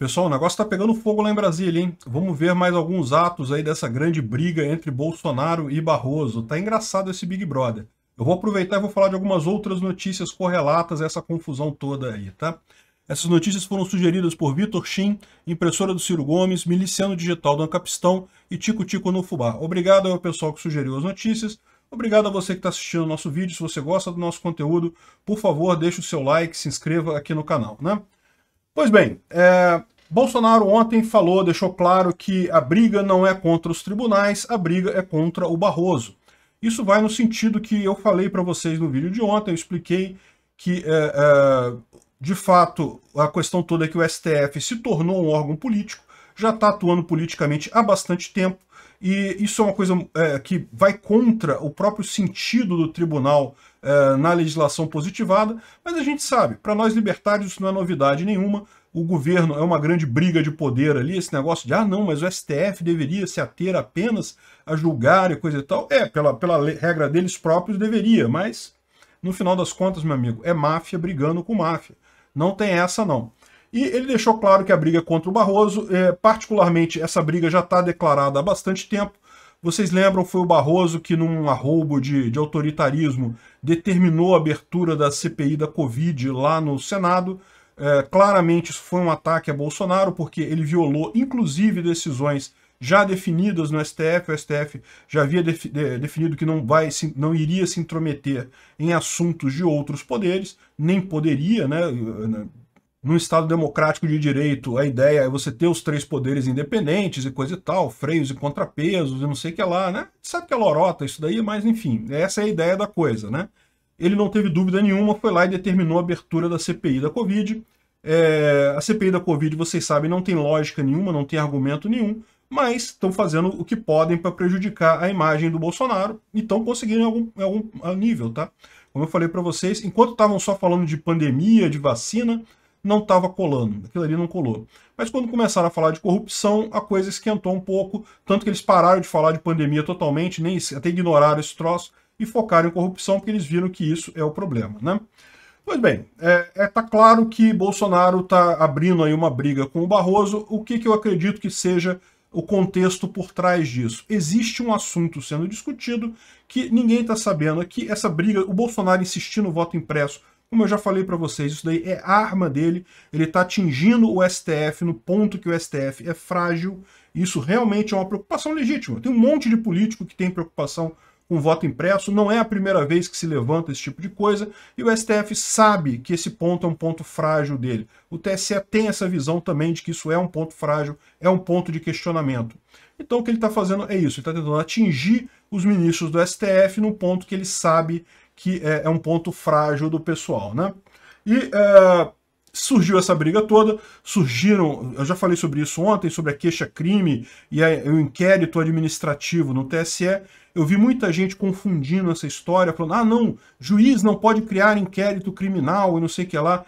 Pessoal, o negócio está pegando fogo lá em Brasília, hein? Vamos ver mais alguns atos aí dessa grande briga entre Bolsonaro e Barroso. Tá engraçado esse Big Brother. Eu vou aproveitar e vou falar de algumas outras notícias correlatas a essa confusão toda aí, tá? Essas notícias foram sugeridas por Vitor Shin, impressora do Ciro Gomes, miliciano digital do Ancapistão e Tico Tico no Fubá. Obrigado ao pessoal que sugeriu as notícias. Obrigado a você que está assistindo o nosso vídeo. Se você gosta do nosso conteúdo, por favor, deixe o seu like, se inscreva aqui no canal, né? Pois bem, é, Bolsonaro ontem falou, deixou claro que a briga não é contra os tribunais, a briga é contra o Barroso. Isso vai no sentido que eu falei para vocês no vídeo de ontem, eu expliquei que, é, é, de fato, a questão toda é que o STF se tornou um órgão político, já está atuando politicamente há bastante tempo, e isso é uma coisa é, que vai contra o próprio sentido do tribunal é, na legislação positivada, mas a gente sabe, para nós libertários isso não é novidade nenhuma, o governo é uma grande briga de poder ali, esse negócio de, ah, não, mas o STF deveria se ater apenas a julgar e coisa e tal. É, pela, pela regra deles próprios, deveria, mas, no final das contas, meu amigo, é máfia brigando com máfia. Não tem essa, não. E ele deixou claro que a briga contra o Barroso, é, particularmente essa briga já está declarada há bastante tempo. Vocês lembram, foi o Barroso que, num arroubo de, de autoritarismo, determinou a abertura da CPI da Covid lá no Senado. É, claramente isso foi um ataque a Bolsonaro, porque ele violou, inclusive, decisões já definidas no STF. O STF já havia de, definido que não, vai, se, não iria se intrometer em assuntos de outros poderes, nem poderia, né? num Estado democrático de direito, a ideia é você ter os três poderes independentes e coisa e tal, freios e contrapesos e não sei o que lá, né? Sabe que é lorota isso daí, mas enfim, essa é a ideia da coisa, né? Ele não teve dúvida nenhuma, foi lá e determinou a abertura da CPI da Covid. É, a CPI da Covid, vocês sabem, não tem lógica nenhuma, não tem argumento nenhum, mas estão fazendo o que podem para prejudicar a imagem do Bolsonaro e estão conseguindo em algum, em algum nível, tá? Como eu falei para vocês, enquanto estavam só falando de pandemia, de vacina, não estava colando, aquilo ali não colou. Mas quando começaram a falar de corrupção, a coisa esquentou um pouco, tanto que eles pararam de falar de pandemia totalmente, nem até ignoraram esse troço e focaram em corrupção, porque eles viram que isso é o problema, né? Pois bem, é, é, tá claro que Bolsonaro está abrindo aí uma briga com o Barroso. O que, que eu acredito que seja o contexto por trás disso? Existe um assunto sendo discutido que ninguém está sabendo aqui. Essa briga, o Bolsonaro insistindo no voto impresso como eu já falei para vocês, isso daí é arma dele, ele está atingindo o STF no ponto que o STF é frágil, isso realmente é uma preocupação legítima. Tem um monte de político que tem preocupação com voto impresso, não é a primeira vez que se levanta esse tipo de coisa, e o STF sabe que esse ponto é um ponto frágil dele. O TSE tem essa visão também de que isso é um ponto frágil, é um ponto de questionamento. Então o que ele está fazendo é isso, ele está tentando atingir os ministros do STF num ponto que ele sabe que é, é um ponto frágil do pessoal, né? E é, surgiu essa briga toda, surgiram, eu já falei sobre isso ontem, sobre a queixa-crime e a, o inquérito administrativo no TSE. Eu vi muita gente confundindo essa história, falando, ah, não, juiz não pode criar inquérito criminal e não sei o que lá.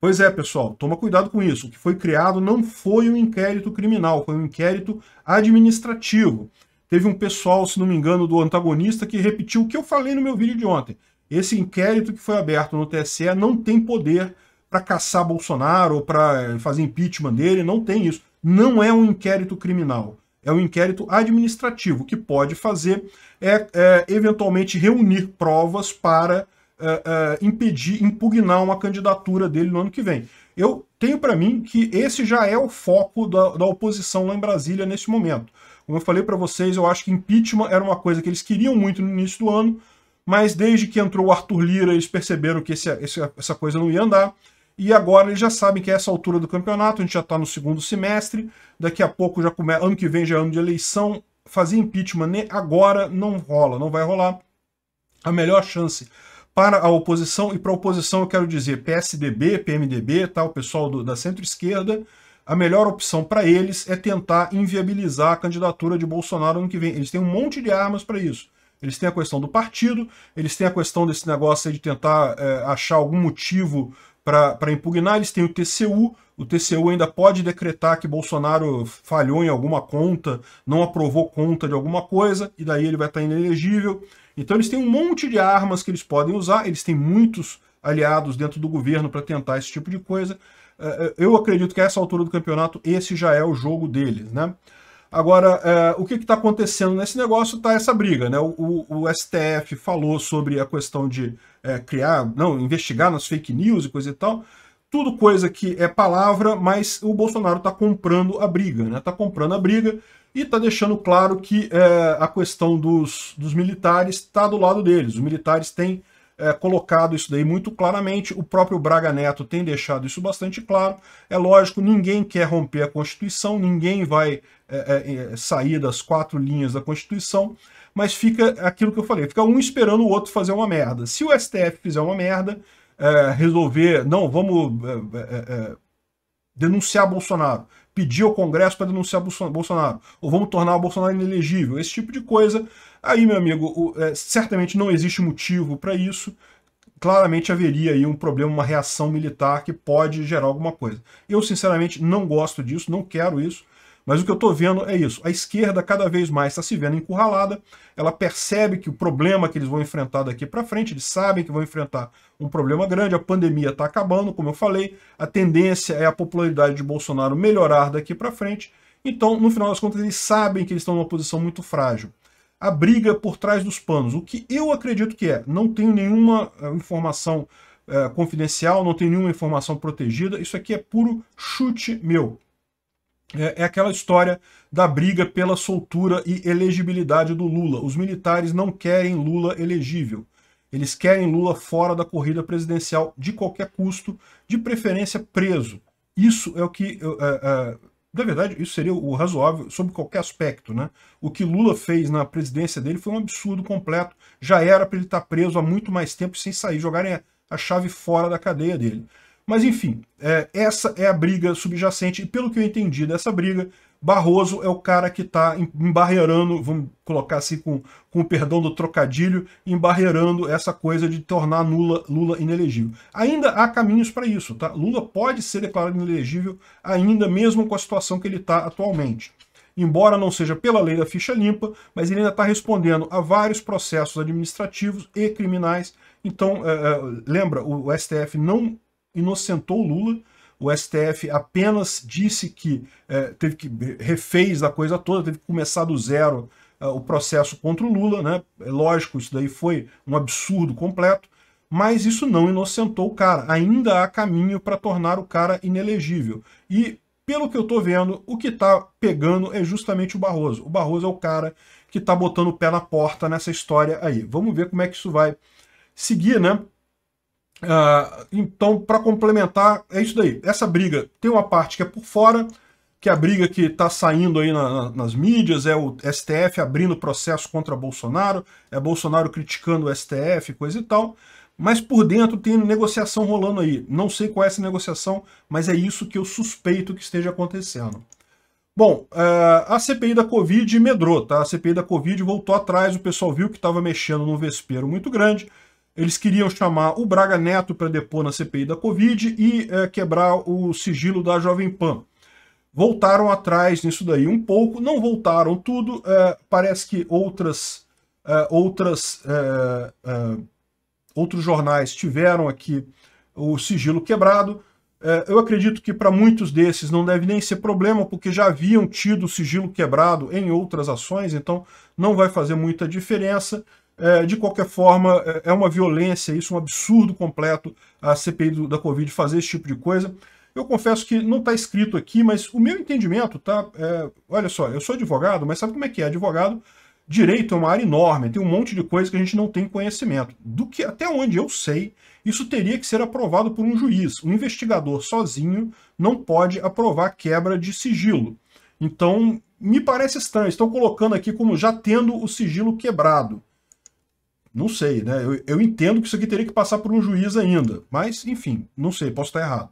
Pois é, pessoal, toma cuidado com isso. O que foi criado não foi um inquérito criminal, foi um inquérito administrativo. Teve um pessoal, se não me engano, do antagonista que repetiu o que eu falei no meu vídeo de ontem. Esse inquérito que foi aberto no TSE não tem poder para caçar Bolsonaro ou para eh, fazer impeachment dele, não tem isso. Não é um inquérito criminal. É um inquérito administrativo. O que pode fazer é, é eventualmente reunir provas para é, é, impedir, impugnar uma candidatura dele no ano que vem. Eu tenho para mim que esse já é o foco da, da oposição lá em Brasília nesse momento. Como eu falei para vocês, eu acho que impeachment era uma coisa que eles queriam muito no início do ano, mas desde que entrou o Arthur Lira, eles perceberam que esse, essa coisa não ia andar. E agora eles já sabem que é essa altura do campeonato, a gente já está no segundo semestre, daqui a pouco já começa, ano que vem já é ano de eleição, fazer impeachment agora não rola, não vai rolar. A melhor chance para a oposição, e para a oposição eu quero dizer PSDB, PMDB, tá, o pessoal do, da centro-esquerda, a melhor opção para eles é tentar inviabilizar a candidatura de Bolsonaro ano que vem. Eles têm um monte de armas para isso. Eles têm a questão do partido, eles têm a questão desse negócio de tentar é, achar algum motivo para impugnar, eles têm o TCU, o TCU ainda pode decretar que Bolsonaro falhou em alguma conta, não aprovou conta de alguma coisa, e daí ele vai estar inelegível. Então eles têm um monte de armas que eles podem usar, eles têm muitos aliados dentro do governo para tentar esse tipo de coisa. É, é, eu acredito que a essa altura do campeonato esse já é o jogo deles, né? Agora, é, o que está acontecendo nesse negócio está essa briga, né? O, o, o, STF falou sobre a questão de é, criar, não, investigar nas fake news e coisa e tal. Tudo coisa que é palavra, mas o Bolsonaro está comprando a briga, né? Está comprando a briga e está deixando claro que é, a questão dos, dos militares está do lado deles. Os militares têm é, colocado isso daí muito claramente, o próprio Braga Neto tem deixado isso bastante claro. É lógico, ninguém quer romper a Constituição, ninguém vai é, é, é sair das quatro linhas da Constituição, mas fica aquilo que eu falei, fica um esperando o outro fazer uma merda. Se o STF fizer uma merda, é, resolver, não, vamos é, denunciar Bolsonaro, pedir ao Congresso para denunciar Bolsonaro, ou vamos tornar o Bolsonaro inelegível, esse tipo de coisa. Aí, meu amigo, é, certamente não existe motivo para isso. Claramente haveria aí um problema, uma reação militar que pode gerar alguma coisa. Eu, sinceramente, não gosto disso, não quero isso. Mas o que eu estou vendo é isso. A esquerda cada vez mais está se vendo encurralada, ela percebe que o problema que eles vão enfrentar daqui para frente, eles sabem que vão enfrentar um problema grande, a pandemia está acabando, como eu falei, a tendência é a popularidade de Bolsonaro melhorar daqui para frente. Então, no final das contas, eles sabem que eles estão numa posição muito frágil. A briga é por trás dos panos, o que eu acredito que é, não tenho nenhuma eh, informação é, confidencial, não tenho nenhuma informação protegida, isso aqui é puro chute meu. É, é aquela história da briga pela soltura e elegibilidade do Lula. Os militares não querem Lula elegível. Eles querem Lula fora da corrida presidencial de qualquer custo, de preferência preso. Isso é o que... É, é, é na verdade, isso seria o razoável sob qualquer aspecto. Né? O que Lula fez na presidência dele foi um absurdo completo. Já era para ele estar tá preso há muito mais tempo sem sair, jogarem a chave fora da cadeia dele. Mas enfim, é, essa é a briga subjacente, e pelo que eu entendi dessa briga, Barroso é o cara que está embarreirando, vamos colocar assim com, com o perdão do trocadilho, embarreirando essa coisa de tornar Lula, Lula inelegível. Ainda há caminhos para isso, tá? Lula pode ser declarado inelegível ainda mesmo com a situação que ele está atualmente. Embora não seja pela lei da ficha limpa, mas ele ainda está respondendo a vários processos administrativos e criminais. Então, é, é lembra, o STF não inocentou o Lula. O STF apenas disse que é, teve que refez a coisa toda, teve que começar do zero é, o processo contra o Lula, né? É lógico, isso daí foi um absurdo completo, mas isso não inocentou o cara. Ainda há caminho para tornar o cara inelegível. E pelo que eu estou vendo, o que está pegando é justamente o Barroso. O Barroso é o cara que está botando o pé na porta nessa história aí. Vamos ver como é que isso vai seguir, né? Uh, então, para complementar, é isso daí. Essa briga tem uma parte que é por fora, que é a briga que está saindo aí na, na, nas mídias, é o STF abrindo processo contra Bolsonaro, é Bolsonaro criticando o STF, coisa e tal. Mas por dentro tem negociação rolando aí. Não sei qual é essa negociação, mas é isso que eu suspeito que esteja acontecendo. Bom, eh, a CPI da Covid medrou, tá? A CPI da Covid voltou atrás, o pessoal viu que estava mexendo num vespeiro muito grande, eles queriam chamar o Braga Neto para depor na CPI da Covid e é, quebrar o sigilo da Jovem Pan. Voltaram atrás nisso daí um pouco, não voltaram tudo, é, parece que outras, é, outras é, é, outros jornais tiveram aqui o sigilo quebrado. É, eu acredito que para muitos desses não deve nem ser problema, porque já haviam tido o sigilo quebrado em outras ações, então não vai fazer muita diferença. É, de qualquer forma, é, é uma violência, isso é um absurdo completo a CPI do, da Covid fazer esse tipo de coisa. Eu confesso que não está escrito aqui, mas o meu entendimento tá. É, olha só, eu sou advogado, mas sabe como é que é? Advogado, direito é uma área enorme, tem um monte de coisa que a gente não tem conhecimento. Do que até onde eu sei, isso teria que ser aprovado por um juiz. Um investigador sozinho não pode aprovar quebra de sigilo. Então, me parece estranho. Estão colocando aqui como já tendo o sigilo quebrado não sei, né? Eu, eu, entendo que isso aqui teria que passar por um juiz ainda, mas, enfim, não sei, posso estar errado.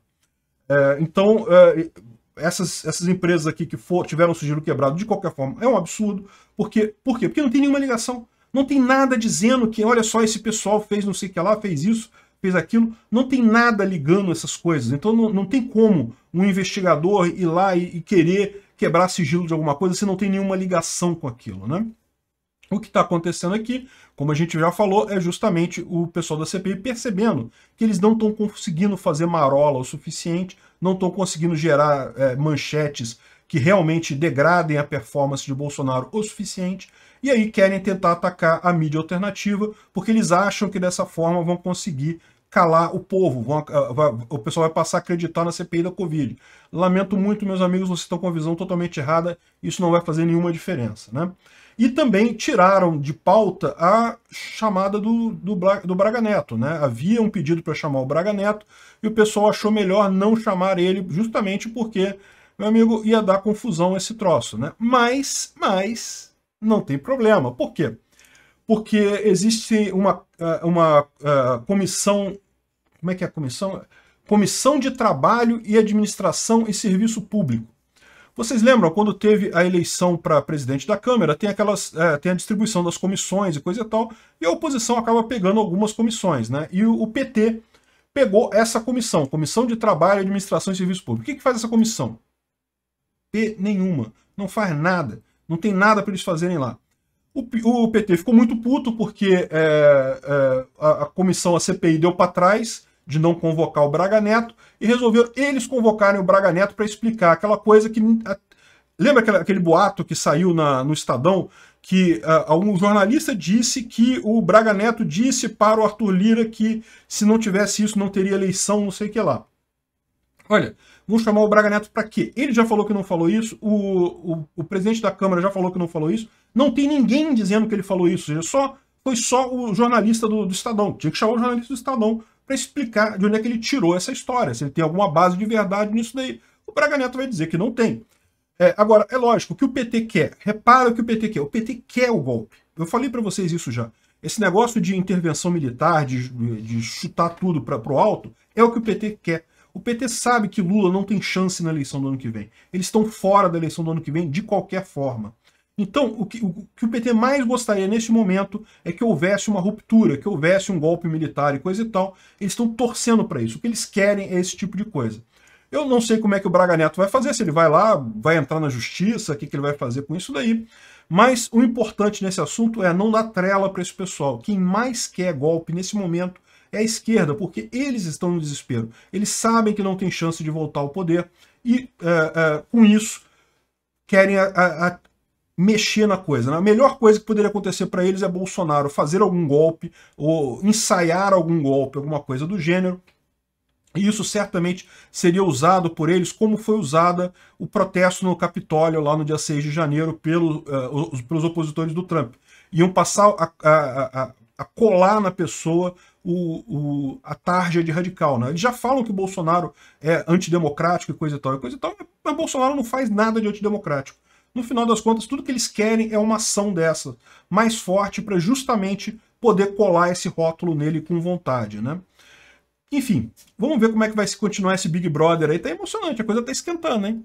É, então, é, essas, essas empresas aqui que for, tiveram sigilo quebrado, de qualquer forma, é um absurdo. Porque, por quê? Porque não tem nenhuma ligação. Não tem nada dizendo que, olha só, esse pessoal fez não sei o que lá, fez isso, fez aquilo. Não tem nada ligando essas coisas. Então, não, não tem como um investigador ir lá e, e querer quebrar sigilo de alguma coisa se não tem nenhuma ligação com aquilo, né? O que está acontecendo aqui, como a gente já falou, é justamente o pessoal da CPI percebendo que eles não estão conseguindo fazer marola o suficiente, não estão conseguindo gerar é, manchetes que realmente degradem a performance de Bolsonaro o suficiente, e aí querem tentar atacar a mídia alternativa, porque eles acham que dessa forma vão conseguir calar o povo, vão, o pessoal vai passar a acreditar na CPI da Covid. Lamento muito, meus amigos, vocês estão com a visão totalmente errada, isso não vai fazer nenhuma diferença, né? E também tiraram de pauta a chamada do, do, do Braga Neto. Né? Havia um pedido para chamar o Braga Neto e o pessoal achou melhor não chamar ele, justamente porque, meu amigo, ia dar confusão esse troço. Né? Mas, mas, não tem problema. Por quê? Porque existe uma, é, uma uh, comissão. Como é que é a comissão? Comissão de Trabalho e Administração e Serviço Público vocês lembram quando teve a eleição para presidente da Câmara, tem aquelas é, tem a distribuição das comissões e coisa e tal, e a oposição acaba pegando algumas comissões, né? E o, PT pegou essa comissão, Comissão de Trabalho, Administração e Serviço Público. O que, que faz essa comissão? P nenhuma, não faz nada, não tem nada para eles fazerem lá. O, o, PT ficou muito puto porque é, é, a, a comissão, a CPI, deu para trás de não convocar o Braga Neto e resolveram eles convocarem o Braga Neto para explicar aquela coisa que. Lembra aquele boato que saiu na, no Estadão que uh, um jornalista disse que o Braga Neto disse para o Arthur Lira que se não tivesse isso não teria eleição, não sei o que lá. Olha, vamos chamar o Braga Neto para quê? Ele já falou que não falou isso, o, o, o, presidente da Câmara já falou que não falou isso, não tem ninguém dizendo que ele falou isso, só foi só o jornalista do, do Estadão. Tinha que chamar o jornalista do Estadão para explicar de onde é que ele tirou essa história, se ele tem alguma base de verdade nisso daí. O Braga Neto vai dizer que não tem. É, agora, é lógico, o que o PT quer? Repara o que o PT quer. O PT quer o golpe. Eu falei para vocês isso já. Esse negócio de intervenção militar, de, de chutar tudo para o alto, é o que o PT quer. O PT sabe que Lula não tem chance na eleição do ano que vem. Eles estão fora da eleição do ano que vem de qualquer forma. Então, o que, o que o, PT mais gostaria neste momento é que houvesse uma ruptura, que houvesse um golpe militar e coisa e tal. Eles estão torcendo para isso. O que eles querem é esse tipo de coisa. Eu não sei como é que o Braga Neto vai fazer, se ele vai lá, vai entrar na justiça, o que, que ele vai fazer com isso daí. Mas o importante nesse assunto é não dar trela para esse pessoal. Quem mais quer golpe nesse momento é a esquerda, porque eles estão no desespero. Eles sabem que não tem chance de voltar ao poder e, eh, eh, com isso, querem a, a, mexer na coisa. Né? A melhor coisa que poderia acontecer para eles é Bolsonaro fazer algum golpe ou ensaiar algum golpe, alguma coisa do gênero. E isso certamente seria usado por eles como foi usada o protesto no Capitólio lá no dia 6 de janeiro pelo, uh, os, pelos opositores do Trump. Iam passar a, a, a, a colar na pessoa o, o, a tarja de radical. Né? Eles já falam que o Bolsonaro é antidemocrático e coisa e tal, e coisa e tal, mas o Bolsonaro não faz nada de antidemocrático. No final das contas, tudo que eles querem é uma ação dessa, mais forte para justamente poder colar esse rótulo nele com vontade, né? Enfim, vamos ver como é que vai se continuar esse Big Brother aí. Tá emocionante, a coisa tá esquentando, hein?